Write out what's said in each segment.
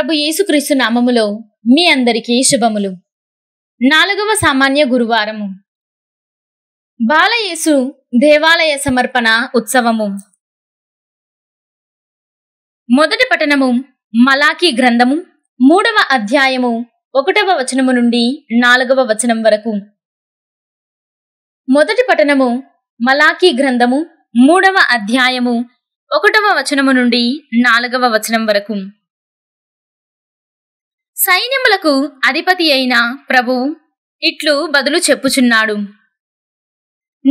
ప్రభు యేసుక్రీస్తు నామములో మీ అందరికీ శుభములు నాలుగవ సామాన్య గురువారము బాలయేసు దేవాలయ సమర్పణ ఉత్సవము మొదటి పఠనము మలాకి గ్రంథము మూడవ అధ్యాయము ఒకటవ వచనము నుండి నాలుగవ వచనం వరకు మొదటి పఠనము మలాఖీ గ్రంథము మూడవ అధ్యాయము ఒకటవ వచనము నుండి నాలుగవ వచనం వరకు సైన్యములకు అధిపతి అయిన ప్రభువు ఇట్లు బదులు చెప్పుచున్నాడు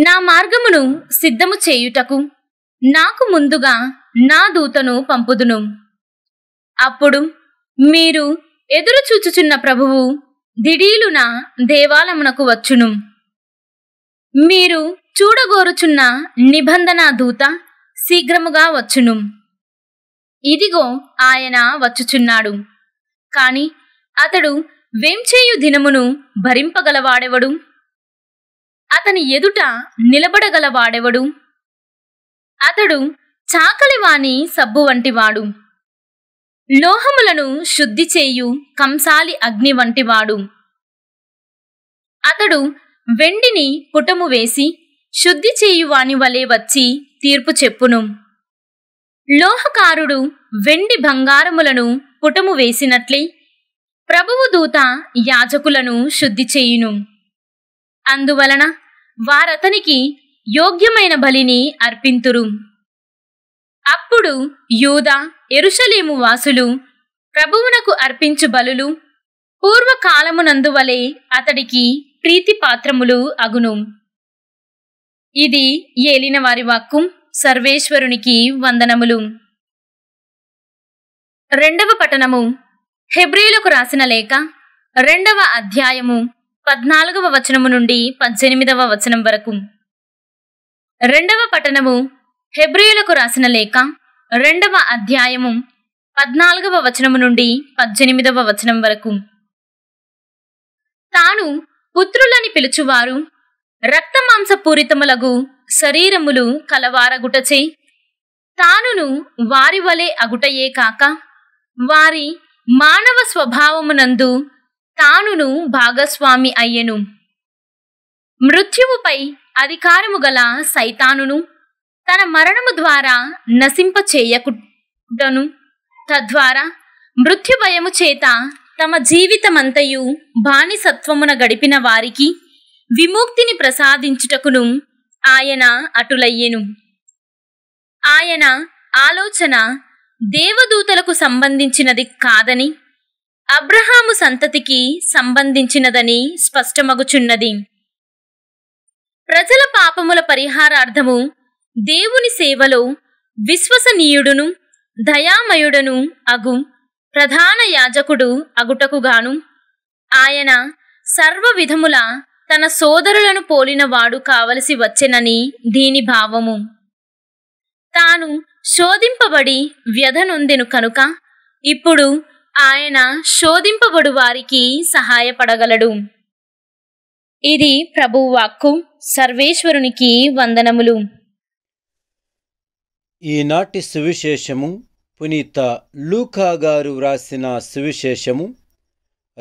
నా మార్గమును సిద్ధము చేయుటకు నాకు ముందుగా నా దూతను పంపుదును అప్పుడు మీరు ఎదురు చూచుచున్న ప్రభువు దిడీలున దేవాలమునకు వచ్చును మీరు చూడగోరుచున్న నిబంధన దూత శీఘ్రముగా వచ్చును ఇదిగో ఆయన వచ్చుచున్నాడు కాని అతడు వేంచేయు దినమును భరింపగలవాడెవడు అతని ఎదుట నిలబడగలవాడెవడు అతడు చాకలివాని సబ్బు వంటివాడు లోహములను శుద్ధి చేయు కంసాలి అగ్ని వంటివాడు అతడు వెండిని పుటము వేసి శుద్ధి చేయువాని వలె వచ్చి తీర్పు చెప్పును లోహకారుడు వెండి బంగారములను పుటము వేసినట్లే ప్రభువు దూత యాజకులను శుద్ధి చేయును అందువలన వారతనికి యోగ్యమైన బలిని అర్పింతురు అప్పుడు యూద ఎరుషలేము వాసులు ప్రభువునకు అర్పించు బలులు పూర్వకాలమునందువలే అతడికి ప్రీతి పాత్రములు అగును ఇది ఏలిన వారి వాక్కు సర్వేశ్వరునికి వందనములు రెండవ పట్టణము హెబ్రిలకు రాసిన లేఖ రెండవ అధ్యాయము పద్నాలుగవ వచనము నుండి పద్దెనిమిదవ వచనం వరకు రెండవ పఠనము హెబ్రియులకు రాసిన లేఖ రెండవ అధ్యాయము పద్నాలుగవ వచనము నుండి పద్దెనిమిదవ వచనం వరకు తాను పుత్రులని పిలుచువారు రక్తమాంసపూరితములగు శరీరములు కలవారగుటచే తానును వారి వలె అగుటయే కాక వారి మానవ స్వభావమునందు తానును భాగస్వామి అయ్యెను మృత్యువుపై అధికారము గల సైతానును తన మరణము ద్వారా నశింప చేయకుడను తద్వారా మృత్యుభయము చేత తమ జీవితమంతయు బానిసత్వమున గడిపిన వారికి విముక్తిని ప్రసాదించుటకును ఆయన అటులయ్యెను ఆయన ఆలోచన దేవదూతలకు సంబంధించినది కాదని అబ్రహాము సంతతికి సంబంధించినదని స్పష్టమగుచున్నది ప్రజల పాపముల పరిహారార్థము దేవుని సేవలో విశ్వసనీయుడును దయామయుడను అగు ప్రధాన యాజకుడు అగుటకుగాను ఆయన సర్వ విధముల తన సోదరులను పోలినవాడు కావలసి వచ్చెనని దీని భావము తాను శోధింపబడి వ్యధనొందెను కనుక ఇప్పుడు ఆయన శోధింపబడు వారికి సహాయపడగలడు ఇది ప్రభువాక్కు వాక్కు సర్వేశ్వరునికి వందనములు ఈనాటి సువిశేషము పునీత లూకా గారు వ్రాసిన సువిశేషము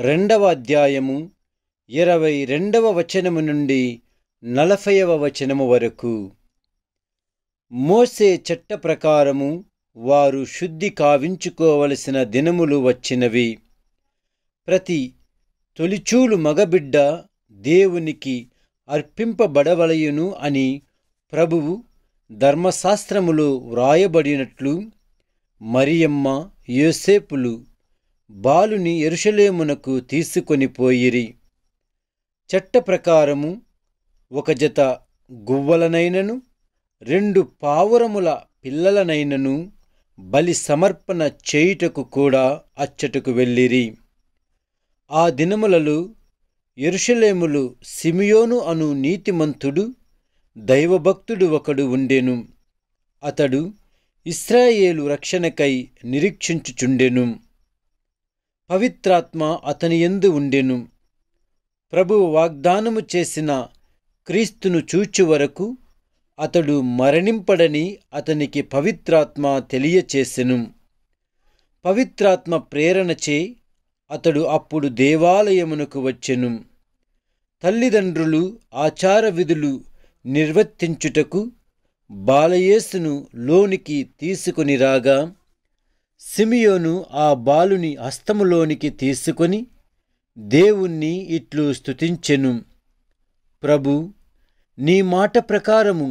రెండవ అధ్యాయము ఇరవై రెండవ వచనము నుండి నలభైవ వచనము వరకు మోసే చట్ట ప్రకారము వారు శుద్ధి కావించుకోవలసిన దినములు వచ్చినవి ప్రతి తొలిచూలు మగబిడ్డ దేవునికి అర్పింపబడవలయును అని ప్రభువు ధర్మశాస్త్రములో వ్రాయబడినట్లు మరియమ్మ యోసేపులు బాలుని ఎరుషలేమునకు తీసుకొని పోయిరి చట్ట ప్రకారము ఒక జత గువ్వలనైనను రెండు పావురముల పిల్లలనైనను బలి సమర్పణ చేయుటకు కూడా అచ్చటకు వెళ్ళిరి ఆ దినములలో ఎరుషలేములు సిమియోను అను నీతిమంతుడు దైవభక్తుడు ఒకడు ఉండెను అతడు ఇస్రాయేలు రక్షణకై నిరీక్షించుచుండెను పవిత్రాత్మ అతని ఎందు ఉండెను ప్రభువు వాగ్దానము చేసిన క్రీస్తును చూచు వరకు అతడు మరణింపడని అతనికి పవిత్రాత్మ తెలియచేసెను పవిత్రాత్మ ప్రేరణచే అతడు అప్పుడు దేవాలయమునకు వచ్చెను తల్లిదండ్రులు ఆచార విధులు నిర్వర్తించుటకు బాలయేసును లోనికి తీసుకుని రాగా సిమియోను ఆ బాలుని హస్తములోనికి తీసుకొని దేవుణ్ణి ఇట్లు స్తుతించెను ప్రభు నీ మాట ప్రకారము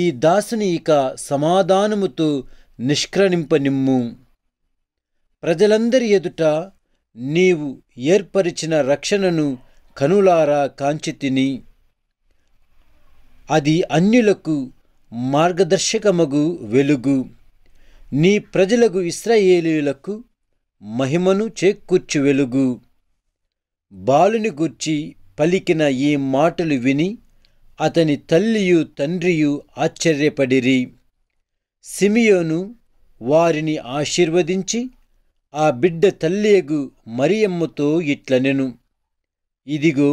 ఈ దాసుని ఇక సమాధానముతో నిష్క్రమింపనిమ్ము ప్రజలందరి ఎదుట నీవు ఏర్పరిచిన రక్షణను కనులారా కాంచితిని అది అన్యులకు మార్గదర్శకమగు వెలుగు నీ ప్రజలకు ఇస్రాయేలీలకు మహిమను చేకూర్చు వెలుగు బాలుని గుర్చి పలికిన ఈ మాటలు విని అతని తల్లియు తండ్రియు ఆశ్చర్యపడిరి సిమియోను వారిని ఆశీర్వదించి ఆ బిడ్డ తల్లియగు మరియమ్మతో ఇట్లనెను ఇదిగో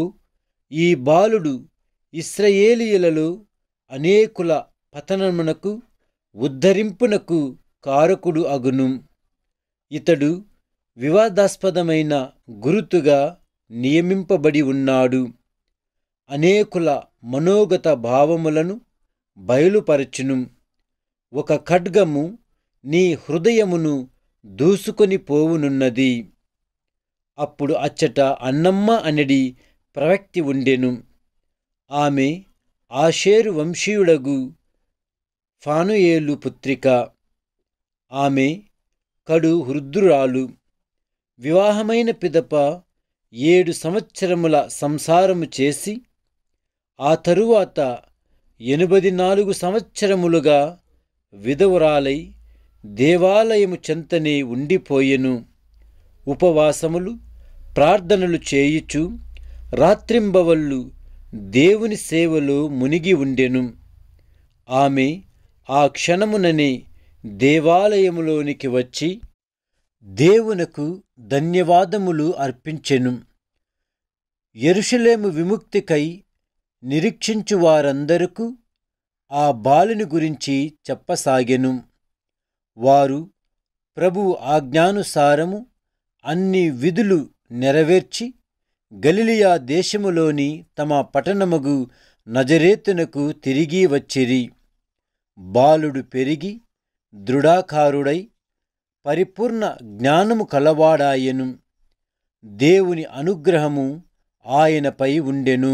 ఈ బాలుడు ఇస్రయేలియలలో అనేకుల పతనమునకు ఉద్ధరింపునకు కారకుడు అగును ఇతడు వివాదాస్పదమైన గురుతుగా నియమింపబడి ఉన్నాడు అనేకుల మనోగత భావములను బయలుపరచును ఒక ఖడ్గము నీ హృదయమును దూసుకొని పోవునున్నది అప్పుడు అచ్చట అన్నమ్మ అనడి ప్రవక్తి ఉండెను ఆమె ఆషేరు వంశీయుడగు ఫానుయేలు పుత్రిక ఆమె కడు హృద్రురాలు వివాహమైన పిదప ఏడు సంవత్సరముల సంసారము చేసి ఆ తరువాత ఎనభై నాలుగు సంవత్సరములుగా విధవురాలై దేవాలయము చెంతనే ఉండిపోయెను ఉపవాసములు ప్రార్థనలు చేయుచు రాత్రింబవళ్ళు దేవుని సేవలో మునిగి ఉండెను ఆమె ఆ క్షణముననే దేవాలయములోనికి వచ్చి దేవునకు ధన్యవాదములు అర్పించెను ఎరుషులేము విముక్తికై నిరీక్షించు వారందరకు ఆ బాలుని గురించి చెప్పసాగెను వారు ప్రభు ఆజ్ఞానుసారము అన్ని విధులు నెరవేర్చి గలిలియా దేశములోని తమ పట్టణముగు నజరేతునకు తిరిగి వచ్చిరి బాలుడు పెరిగి దృఢాకారుడై పరిపూర్ణ జ్ఞానము కలవాడాయెను దేవుని అనుగ్రహము ఆయనపై ఉండెను